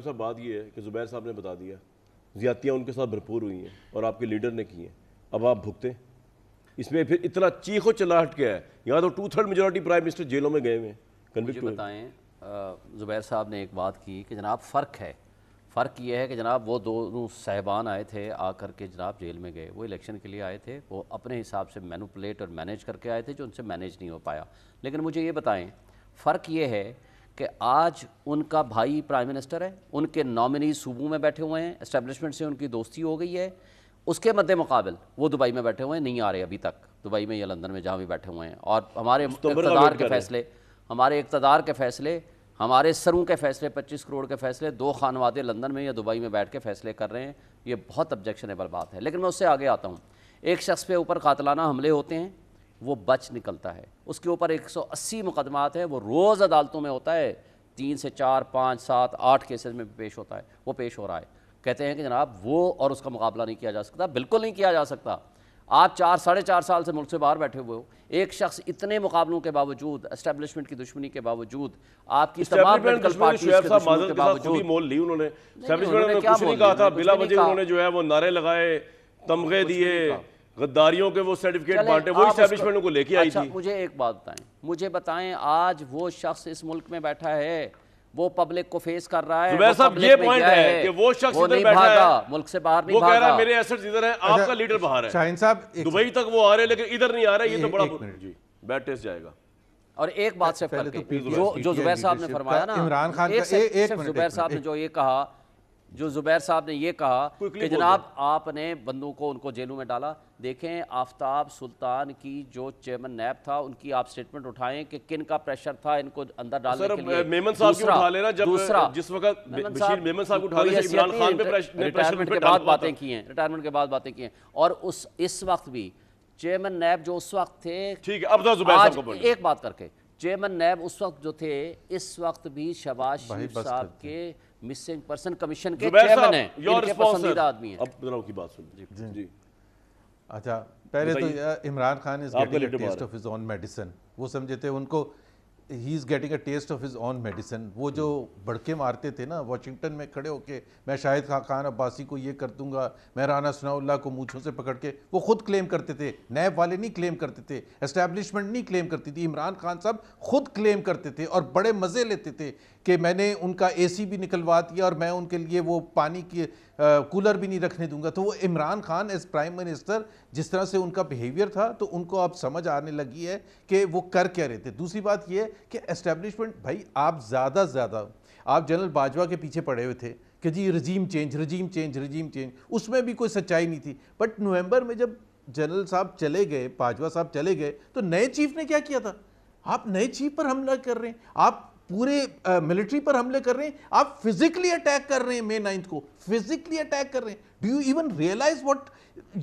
शुक्राब साहब बात यह है कि ज़ुबैर साहब ने बता दिया ज्यादतियाँ उनके साथ भरपूर हुई हैं और आपके लीडर ने की हैं अब आप भुगतें इसमें फिर इतना चीखो चलाहट क्या है यहाँ तो two third majority prime minister जेलों में गए हुए हैं कन्विक्ट बताएं ज़ुबैर साहब ने एक बात की कि जनाब फ़र्क है फ़र्क ये है कि जनाब वो दोनों साहबान आए थे आकर के जनाब जेल में गए वो इलेक्शन के लिए आए थे वो अपने हिसाब से मैनुपलेट और मैनेज करके आए थे जो उनसे मैनेज नहीं हो पाया लेकिन मुझे ये बताएं फ़र्क ये है कि आज उनका भाई प्राइम मिनिस्टर है उनके नॉमिनी सूबों में बैठे हुए हैं इस्टेब्लिशमेंट से उनकी दोस्ती हो गई है उसके मद्दे मुकाबल वो दुबई में बैठे हुए हैं नहीं आ रहे अभी तक दुबई में या लंदन में जहाँ भी बैठे हुए हैं और हमारे तो इकतदार के फैसले हमारे इकतदार के फैसले हमारे सरों के फैसले 25 करोड़ के फैसले दो खानवादे लंदन में या दुबई में बैठ के फैसले कर रहे हैं ये बहुत ऑब्जेक्शनेबल बात है लेकिन मैं उससे आगे आता हूँ एक शख्स पे ऊपर कातलाना हमले होते हैं वो बच निकलता है उसके ऊपर 180 मुकदमात हैं वो रोज़ अदालतों में होता है तीन से चार पाँच सात आठ केसेस में पेश होता है वो पेश हो रहा है कहते हैं कि जनाब वो और उसका मुकाबला नहीं किया जा सकता बिल्कुल नहीं किया जा सकता आप चार साढ़े चार साल से मुल्क से बाहर बैठे हुए हो एक शख्स इतने मुकाबलों के बावजूद एस्टेब्लिशमेंट की दुश्मनी के बावजूद आपकी तो मोल ली उन्होंने क्या कहा था बिला वजह उन्होंने जो है वो नारे लगाए तमगे दिए गद्दारियों के वो सर्टिफिकेट बांटे वो इस्टेब्लिशमेंट को लेके आई अच्छा, थी मुझे एक बात बताएं मुझे बताएं आज वो शख्स इस मुल्क में बैठा है वो पब्लिक को फेस कर रहा है तो वो ये पॉइंट है, कि वो शख्स इधर बैठा है मुल्क से बाहर नहीं भागा वो कह रहा है मेरे एसेट्स इधर हैं आपका लीडर अच्छा, बाहर है शाहिन साहब दुबई तक वो आ रहे हैं लेकिन इधर नहीं आ रहा ये तो बड़ा जी बैड टेस्ट जाएगा और एक बात से तो जो जो जुबैर साहब ने फरमाया ना इमरान खान का एक मिनट जुबैर साहब ने जो ये कहा जो जुबैर साहब ने ये कहा कि जनाब आपने बंदों को उनको जेलों में डाला देखें आफ्ताब सुल्तान की जो चेयरमैन नैब था उनकी आप स्टेटमेंट उठाएं कि किन का प्रेशर था इनको अंदर डालने के लिए मेमन साहब को उठा लेना जब दूसरा जिस वक्त मेमन साहब को उठा इमरान खान पे रिटायरमेंट के बाद बातें की हैं रिटायरमेंट के बाद बातें की हैं और उस इस वक्त भी चेयरमैन नैब जो उस वक्त थे ठीक है अब एक बात करके चेयरमैन नैब उस वक्त जो थे इस वक्त भी शहबाज शरीफ साहब के मिसिंग पर्सन कमीशन के चेयरमैन हैं पसंदीदा आदमी अब की बात सुन जी जी, अच्छा पहले तो Imran Khan is getting test of his own medicine वो समझे थे उनको ही is getting a test of his own medicine वो जो भड़के मारते थे ना वाशिंगटन में खड़े होके मैं शाहिद खा खान अब्बासी को ये कर दूंगा मैं राना सनाउल्ला को मूछों से पकड़ के वो खुद क्लेम करते थे नैब वाले नहीं क्लेम करते थे इस्टेब्लिशमेंट नहीं क्लेम करती थी इमरान खान साहब खुद क्लेम करते थे और बड़े मज़े लेते थे कि मैंने उनका ए भी निकलवा दिया और मैं उनके लिए वो पानी की कूलर भी नहीं रखने दूंगा तो वो Imran Khan as prime minister जिस तरह से उनका बिहेवियर था तो उनको अब समझ आने लगी है कि वो कर क्या रहे थे दूसरी बात ये कि एस्टेब्लिशमेंट भाई आप ज़्यादा से ज़्यादा आप जनरल बाजवा के पीछे पड़े हुए थे कि जी regime change regime change regime change उसमें भी कोई सच्चाई नहीं थी बट नवंबर में जब जनरल साहब चले गए बाजवा साहब चले गए तो नए चीफ ने क्या किया था आप नए चीफ पर हमला कर रहे हैं आप पूरे मिलिट्री पर हमले कर रहे हैं आप फिजिकली अटैक कर रहे हैं मे नाइन्थ को फिजिकली अटैक कर रहे हैं do you even realise what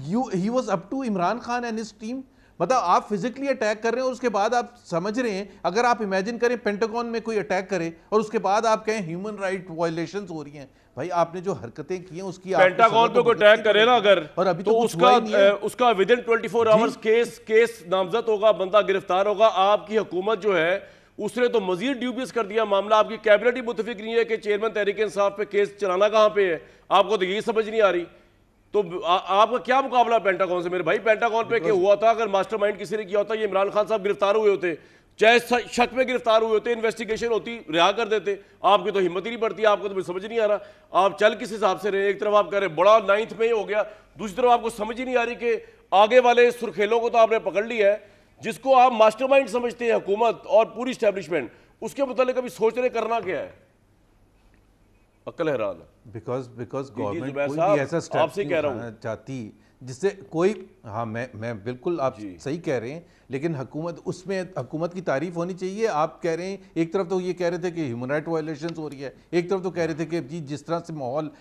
you he was up to Imran Khan and इस टीम मतलब आप फिजिकली अटैक कर रहे हैं उसके बाद आप समझ रहे हैं अगर आप इमेजिन करें पेंटागॉन में कोई अटैक करे और उसके बाद आप कहें ह्यूमन राइट वायलेशन हो रही हैं भाई आपने जो हरकतें की हैं उसकी पेंटागॉन पे कोई अटैक करे ना अगर और अभी तो, तो उसका उसका within twenty four hours case case नामजद होगा बंदा गिरफ्तार होगा आपकी हुकूमत जो है उसने तो मजीद ड्यूबियस कर दिया मामला आपकी कैबिनेट ही मुतफिक नहीं है कि चेयरमैन तहरीक इंसाफ पे केस चलाना कहाँ पे है आपको तो यही समझ नहीं आ रही तो आ, आपका क्या मुकाबला पेंटाकॉन से मेरे भाई पेंटाकॉन पे क्या हुआ था अगर मास्टरमाइंड किसी ने किया होता ये इमरान खान साहब गिरफ्तार हुए होते चाहे शक में गिरफ्तार हुए होते इन्वेस्टिगेशन होती रिहा कर देते आपकी तो हिम्मत ही नहीं बढ़ती आपको तो मुझे समझ नहीं आ रहा आप चल किस हिसाब से रहे एक तरफ आप कह रहे बड़ा नाइन्थ में ही हो गया दूसरी तरफ आपको समझ ही नहीं आ रही कि आगे वाले सुरखेलों को तो आपने पकड़ लिया है जिसको आप मास्टरमाइंड समझते हैं हुकूमत और पूरी स्टैब्लिशमेंट उसके अभी सोच रहे करना क्या है अकल हैरान बिकॉज बिकॉज गवर्नमेंट ऐसा आपसे कह रहा हूँ चाहती जिससे कोई हाँ मैं मैं बिल्कुल आप सही कह रहे हैं लेकिन हुकूमत उसमें हुकूमत की तारीफ होनी चाहिए आप कह रहे हैं एक तरफ तो ये कह रहे थे कि ह्यूमन राइट वायलेशन हो रही है एक तरफ तो कह रहे थे कि जी जिस तरह से माहौल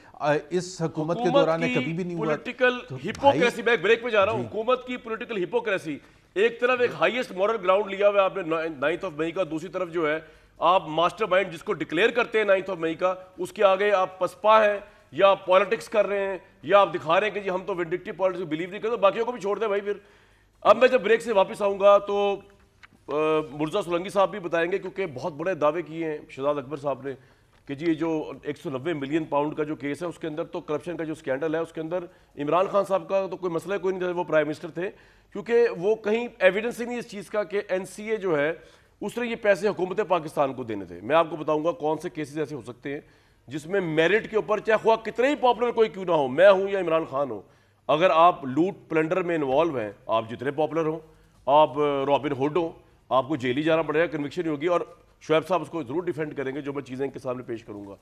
इस हुकूमत के दौरान कभी भी नहीं पोलिटिकल तो हिपोक्रेसी मैं ब्रेक में जा रहा हूँ हुकूमत की पोलिटिकल हिपोक्रेसी एक तरफ एक हाईएस्ट मॉरल ग्राउंड लिया हुआ आपने नाइन्थ ऑफ मई का दूसरी तरफ जो है आप मास्टरमाइंड जिसको डिक्लेयर करते हैं नाइन्थ ऑफ मई का उसके आगे आप पसपा हैं या आप पॉलिटिक्स कर रहे हैं या आप दिखा रहे हैं कि जी हम तो विंडिक्टिव पॉलिटिक्स बिलीव नहीं करते तो बाकियों को भी छोड़ दें भाई फिर अब मैं जब ब्रेक से वापस आऊँगा तो मुर्जा सोलंगी साहब भी बताएंगे क्योंकि बहुत बड़े दावे किए हैं शहजाद अकबर साहब ने कि जी ये जो नब्बे मिलियन पाउंड का जो केस है उसके अंदर तो करप्शन का जो स्कैंडल है उसके अंदर इमरान खान साहब का तो कोई मसला कोई नहीं था वो प्राइम मिनिस्टर थे क्योंकि वो कहीं एविडेंस ही नहीं इस चीज़ का कि एन जो है उसने ये पैसे हुकूमत पाकिस्तान को देने थे मैं आपको बताऊंगा कौन से केसेस ऐसे हो सकते हैं जिसमें मेरिट के ऊपर चाहे हुआ कितने ही पॉपुलर कोई क्यों ना हो मैं हूं या इमरान खान हो अगर आप लूट प्लेंडर में इन्वॉल्व हैं आप जितने पॉपुलर हों आप रॉबिन हुड हो आपको जेल ही जाना पड़ेगा कन्विक्शन होगी और शुएब साहब उसको ज़रूर डिफेंड करेंगे जो मैं चीज़ें इनके सामने पेश करूंगा